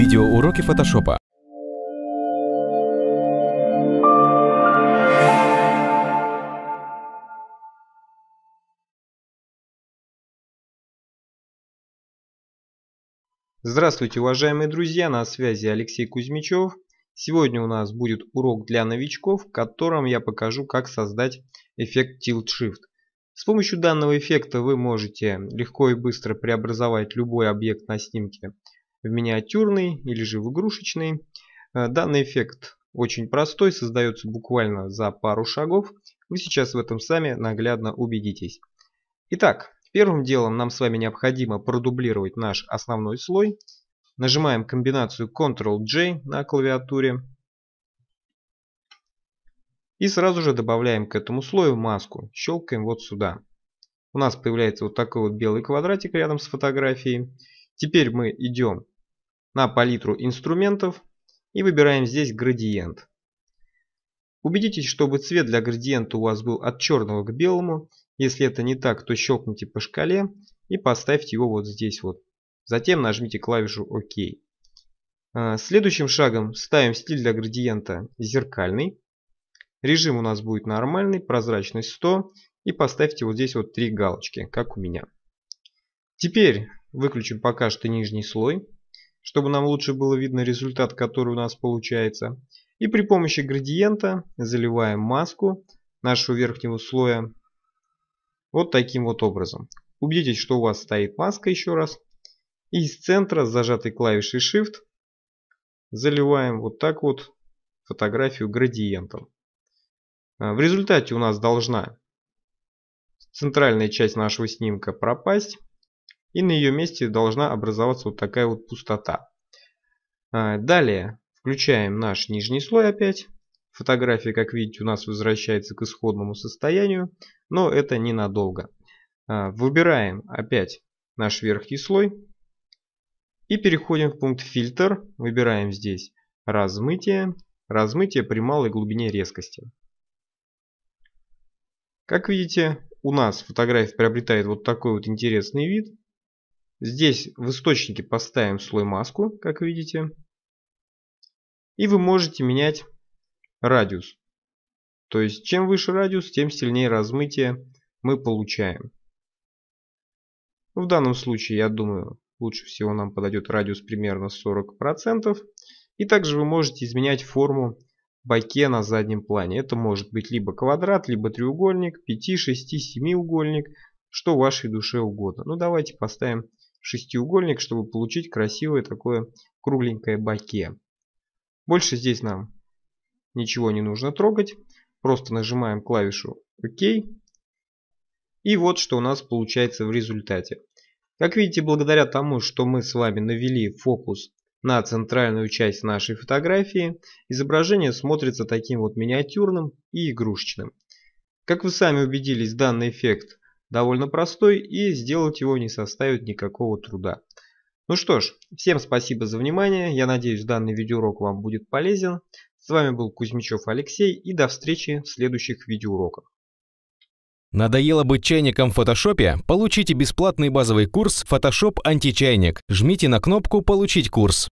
Видеоуроки фотошопа. Здравствуйте, уважаемые друзья! На связи Алексей Кузьмичев. Сегодня у нас будет урок для новичков, в котором я покажу, как создать эффект Tilt Shift. С помощью данного эффекта вы можете легко и быстро преобразовать любой объект на снимке в миниатюрный или же в игрушечный. Э, данный эффект очень простой, создается буквально за пару шагов. Вы сейчас в этом сами наглядно убедитесь. Итак, первым делом нам с вами необходимо продублировать наш основной слой. Нажимаем комбинацию Ctrl-J на клавиатуре. И сразу же добавляем к этому слою маску. Щелкаем вот сюда. У нас появляется вот такой вот белый квадратик рядом с фотографией. Теперь мы идем на палитру инструментов и выбираем здесь градиент. Убедитесь, чтобы цвет для градиента у вас был от черного к белому. Если это не так, то щелкните по шкале и поставьте его вот здесь вот. Затем нажмите клавишу ОК. А, следующим шагом ставим стиль для градиента зеркальный. Режим у нас будет нормальный, прозрачность 100. И поставьте вот здесь вот три галочки, как у меня. Теперь выключим пока что нижний слой чтобы нам лучше было видно результат, который у нас получается. И при помощи градиента заливаем маску нашего верхнего слоя вот таким вот образом. Убедитесь, что у вас стоит маска еще раз. И из центра с зажатой клавишей Shift заливаем вот так вот фотографию градиентом. А, в результате у нас должна центральная часть нашего снимка пропасть и на ее месте должна образоваться вот такая вот пустота. А, далее включаем наш нижний слой опять. Фотография, как видите, у нас возвращается к исходному состоянию, но это ненадолго. А, выбираем опять наш верхний слой и переходим в пункт «Фильтр». Выбираем здесь «Размытие», «Размытие при малой глубине резкости». Как видите, у нас фотография приобретает вот такой вот интересный вид. Здесь в источнике поставим слой маску, как видите. И вы можете менять радиус. То есть чем выше радиус, тем сильнее размытие мы получаем. В данном случае, я думаю, лучше всего нам подойдет радиус примерно 40%. И также вы можете изменять форму боке на заднем плане. Это может быть либо квадрат, либо треугольник, 5, 6, 7 угольник, что вашей душе угодно. Ну давайте поставим шестиугольник, чтобы получить красивое такое кругленькое баке. Больше здесь нам ничего не нужно трогать. Просто нажимаем клавишу ОК. И вот что у нас получается в результате. Как видите, благодаря тому, что мы с вами навели фокус на центральную часть нашей фотографии, изображение смотрится таким вот миниатюрным и игрушечным. Как вы сами убедились, данный эффект довольно простой и сделать его не составит никакого труда. Ну что ж, всем спасибо за внимание, я надеюсь данный видеоурок вам будет полезен. С вами был Кузьмичев Алексей и до встречи в следующих видеоуроках. Надоело быть чайником в фотошопе? Получите бесплатный базовый курс Photoshop античайник. Жмите на кнопку «Получить курс».